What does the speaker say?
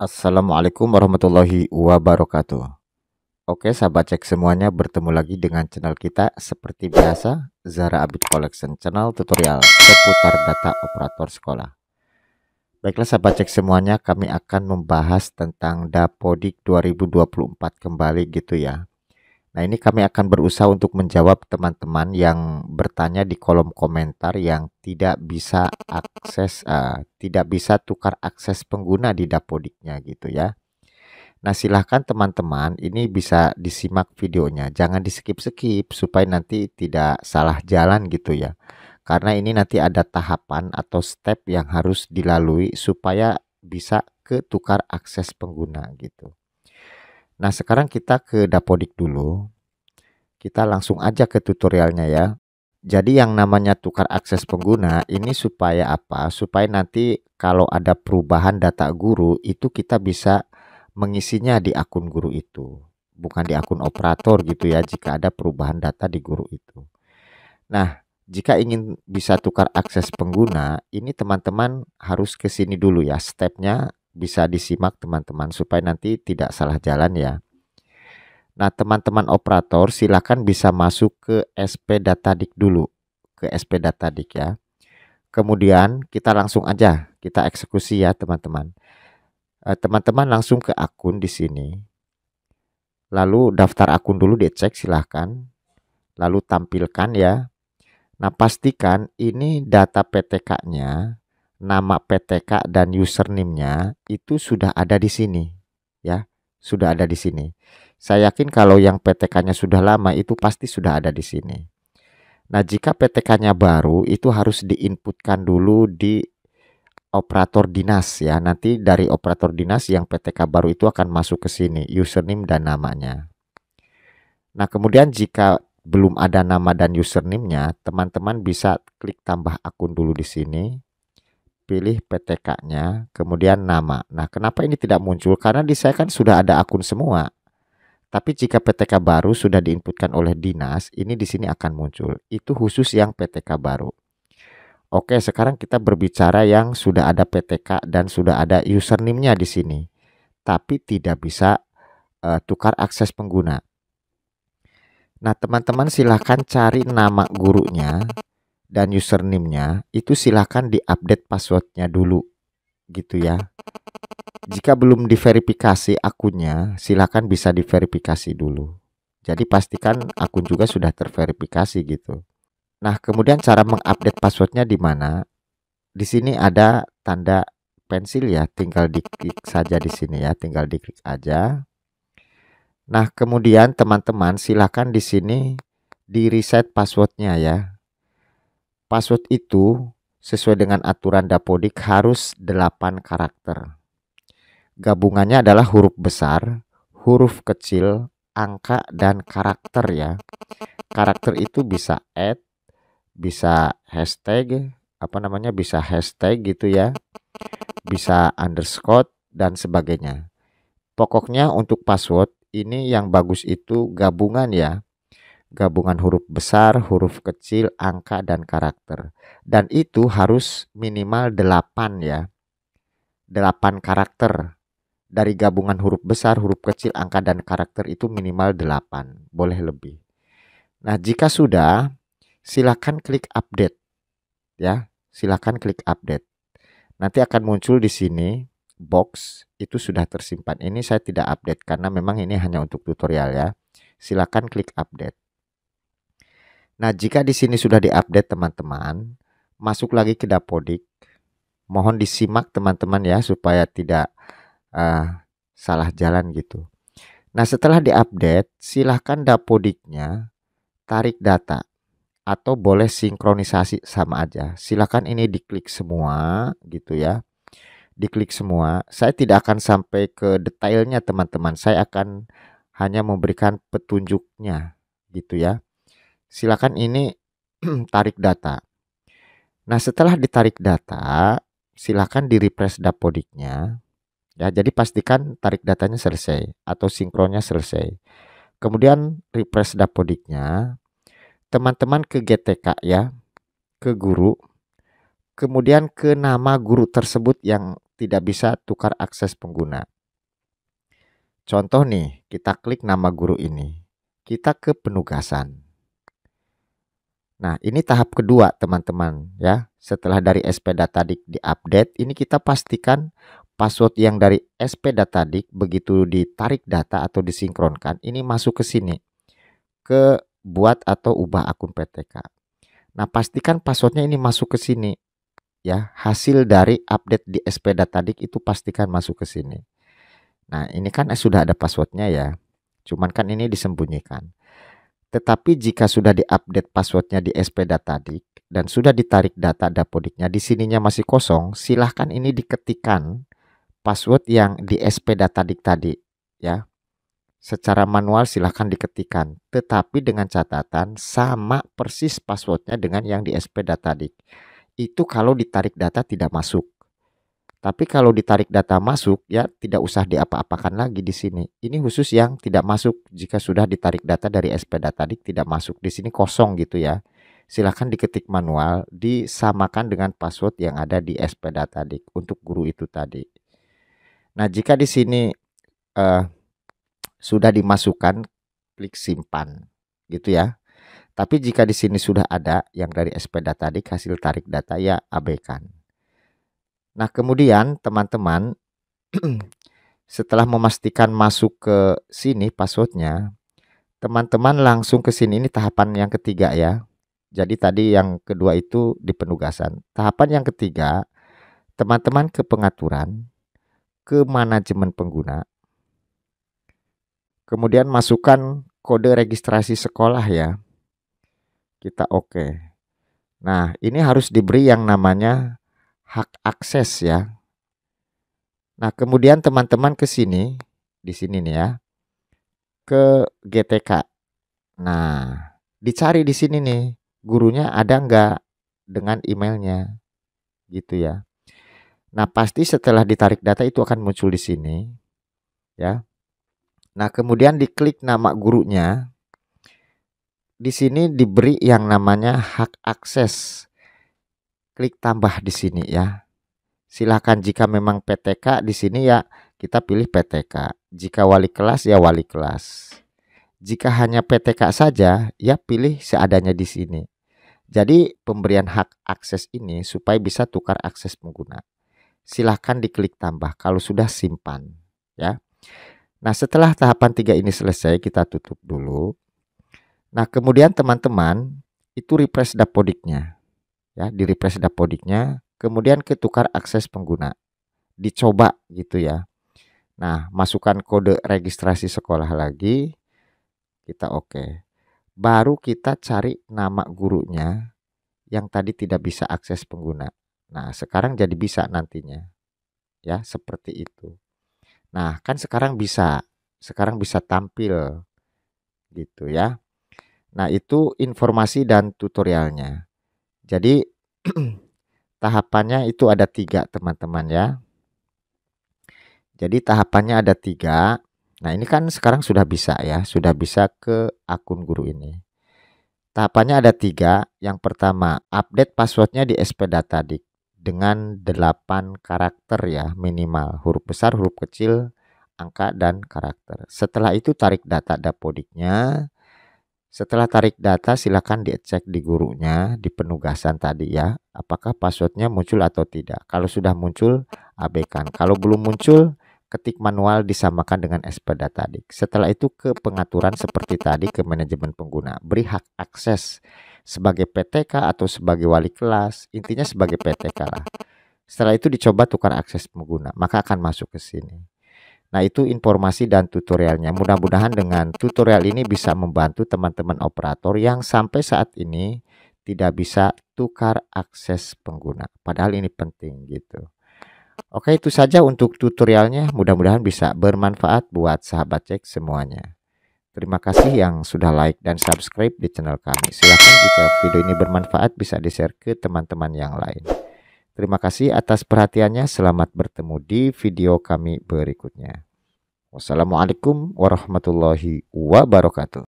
Assalamualaikum warahmatullahi wabarakatuh. Oke sahabat cek semuanya bertemu lagi dengan channel kita seperti biasa Zara Abid Collection channel tutorial seputar data operator sekolah. Baiklah sahabat cek semuanya kami akan membahas tentang Dapodik 2024 kembali gitu ya Nah, ini kami akan berusaha untuk menjawab teman-teman yang bertanya di kolom komentar yang tidak bisa akses, uh, tidak bisa tukar akses pengguna di Dapodiknya gitu ya. Nah, silahkan teman-teman ini bisa disimak videonya. Jangan di skip-skip supaya nanti tidak salah jalan gitu ya. Karena ini nanti ada tahapan atau step yang harus dilalui supaya bisa ke tukar akses pengguna gitu. Nah, sekarang kita ke Dapodik dulu. Kita langsung aja ke tutorialnya ya. Jadi yang namanya tukar akses pengguna ini supaya apa? Supaya nanti kalau ada perubahan data guru itu kita bisa mengisinya di akun guru itu. Bukan di akun operator gitu ya jika ada perubahan data di guru itu. Nah, jika ingin bisa tukar akses pengguna, ini teman-teman harus ke sini dulu ya. Stepnya bisa disimak teman-teman supaya nanti tidak salah jalan ya. Nah teman-teman operator silahkan bisa masuk ke SP Datadik dulu. Ke SP Datadik ya. Kemudian kita langsung aja kita eksekusi ya teman-teman. Eh, teman-teman eh, langsung ke akun di sini. Lalu daftar akun dulu dicek silahkan. Lalu tampilkan ya. Nah pastikan ini data PTK-nya nama PTK dan username-nya itu sudah ada di sini ya sudah ada di sini saya yakin kalau yang PTK-nya sudah lama itu pasti sudah ada di sini nah jika PTK-nya baru itu harus diinputkan dulu di operator dinas ya nanti dari operator dinas yang PTK baru itu akan masuk ke sini username dan namanya nah kemudian jika belum ada nama dan username-nya teman-teman bisa klik tambah akun dulu di sini pilih PTK-nya, kemudian nama. Nah, kenapa ini tidak muncul? Karena di saya kan sudah ada akun semua. Tapi jika PTK baru sudah diinputkan oleh dinas, ini di sini akan muncul. Itu khusus yang PTK baru. Oke, sekarang kita berbicara yang sudah ada PTK dan sudah ada username-nya di sini. Tapi tidak bisa uh, tukar akses pengguna. Nah, teman-teman silahkan cari nama gurunya dan username-nya itu silahkan diupdate passwordnya dulu gitu ya. Jika belum diverifikasi akunnya, silahkan bisa diverifikasi dulu. Jadi pastikan akun juga sudah terverifikasi gitu. Nah kemudian cara mengupdate passwordnya di mana? Di sini ada tanda pensil ya, tinggal diklik saja di sini ya, tinggal diklik aja. Nah kemudian teman-teman silahkan di sini di reset passwordnya ya Password itu sesuai dengan aturan Dapodik harus 8 karakter. Gabungannya adalah huruf besar, huruf kecil, angka dan karakter ya. Karakter itu bisa add, bisa hashtag, apa namanya bisa hashtag gitu ya. Bisa underscore dan sebagainya. Pokoknya untuk password ini yang bagus itu gabungan ya gabungan huruf besar, huruf kecil, angka, dan karakter. Dan itu harus minimal 8 ya. 8 karakter. Dari gabungan huruf besar, huruf kecil, angka, dan karakter itu minimal 8. Boleh lebih. Nah jika sudah, silakan klik update. Ya, silakan klik update. Nanti akan muncul di sini box itu sudah tersimpan. Ini saya tidak update karena memang ini hanya untuk tutorial ya. Silakan klik update. Nah, jika di sini sudah diupdate teman-teman, masuk lagi ke Dapodik. Mohon disimak teman-teman ya supaya tidak uh, salah jalan gitu. Nah, setelah diupdate, silahkan Dapodiknya tarik data atau boleh sinkronisasi sama aja. Silahkan ini diklik semua gitu ya. Diklik semua. Saya tidak akan sampai ke detailnya teman-teman. Saya akan hanya memberikan petunjuknya gitu ya silakan ini tarik data. Nah, setelah ditarik data, silakan di refresh dapodiknya. Ya, jadi pastikan tarik datanya selesai atau sinkronnya selesai. Kemudian refresh dapodiknya. Teman-teman ke GTK ya, ke guru. Kemudian ke nama guru tersebut yang tidak bisa tukar akses pengguna. Contoh nih, kita klik nama guru ini. Kita ke penugasan. Nah, ini tahap kedua, teman-teman, ya. Setelah dari SP data Datadik diupdate, ini kita pastikan password yang dari SP data Datadik begitu ditarik data atau disinkronkan, ini masuk ke sini. Ke buat atau ubah akun PTK. Nah, pastikan passwordnya ini masuk ke sini. Ya, hasil dari update di SP data Datadik itu pastikan masuk ke sini. Nah, ini kan sudah ada passwordnya ya. Cuman kan ini disembunyikan. Tetapi jika sudah diupdate passwordnya di SP Data Datadik dan sudah ditarik data Dapodiknya di sininya masih kosong, silahkan ini diketikkan password yang di SP Datadik tadi ya. Secara manual silahkan diketikkan, tetapi dengan catatan sama persis passwordnya dengan yang di SP Data Datadik. Itu kalau ditarik data tidak masuk. Tapi kalau ditarik data masuk ya tidak usah diapa-apakan lagi di sini. Ini khusus yang tidak masuk jika sudah ditarik data dari SP tadi tidak masuk di sini kosong gitu ya. Silahkan diketik manual disamakan dengan password yang ada di SP tadi untuk guru itu tadi. Nah jika di sini eh, sudah dimasukkan klik simpan gitu ya. Tapi jika di sini sudah ada yang dari SP tadi hasil tarik data ya abaikan. Nah, kemudian teman-teman setelah memastikan masuk ke sini passwordnya, teman-teman langsung ke sini ini tahapan yang ketiga ya. Jadi tadi yang kedua itu di penugasan. Tahapan yang ketiga, teman-teman ke pengaturan, ke manajemen pengguna. Kemudian masukkan kode registrasi sekolah ya. Kita oke. Okay. Nah, ini harus diberi yang namanya hak akses ya. Nah, kemudian teman-teman ke sini, di sini nih ya, ke GTK. Nah, dicari di sini nih, gurunya ada nggak dengan emailnya, gitu ya. Nah, pasti setelah ditarik data itu akan muncul di sini, ya. Nah, kemudian diklik nama gurunya. Di sini diberi yang namanya hak akses klik tambah di sini ya. Silahkan jika memang PTK di sini ya kita pilih PTK. Jika wali kelas ya wali kelas. Jika hanya PTK saja ya pilih seadanya di sini. Jadi pemberian hak akses ini supaya bisa tukar akses pengguna. Silahkan diklik tambah kalau sudah simpan ya. Nah setelah tahapan tiga ini selesai kita tutup dulu. Nah kemudian teman-teman itu refresh dapodiknya ya di refresh dapodiknya kemudian ketukar akses pengguna dicoba gitu ya nah masukkan kode registrasi sekolah lagi kita oke okay. baru kita cari nama gurunya yang tadi tidak bisa akses pengguna nah sekarang jadi bisa nantinya ya seperti itu nah kan sekarang bisa sekarang bisa tampil gitu ya nah itu informasi dan tutorialnya jadi tahapannya itu ada tiga teman-teman ya. Jadi tahapannya ada tiga. Nah ini kan sekarang sudah bisa ya, sudah bisa ke akun guru ini. Tahapannya ada tiga. Yang pertama, update passwordnya di SP di, dengan delapan karakter ya minimal huruf besar, huruf kecil, angka dan karakter. Setelah itu tarik data dapodiknya, setelah tarik data, silakan dicek di gurunya, di penugasan tadi ya, apakah passwordnya muncul atau tidak. Kalau sudah muncul, abaikan. Kalau belum muncul, ketik manual disamakan dengan SPDA tadi. Setelah itu ke pengaturan seperti tadi ke manajemen pengguna. Beri hak akses sebagai PTK atau sebagai wali kelas, intinya sebagai PTK lah. Setelah itu dicoba tukar akses pengguna, maka akan masuk ke sini. Nah, itu informasi dan tutorialnya. Mudah-mudahan dengan tutorial ini bisa membantu teman-teman operator yang sampai saat ini tidak bisa tukar akses pengguna. Padahal ini penting gitu. Oke, itu saja untuk tutorialnya. Mudah-mudahan bisa bermanfaat buat sahabat cek semuanya. Terima kasih yang sudah like dan subscribe di channel kami. Silahkan jika video ini bermanfaat bisa di-share ke teman-teman yang lain. Terima kasih atas perhatiannya. Selamat bertemu di video kami berikutnya. Wassalamualaikum warahmatullahi wabarakatuh.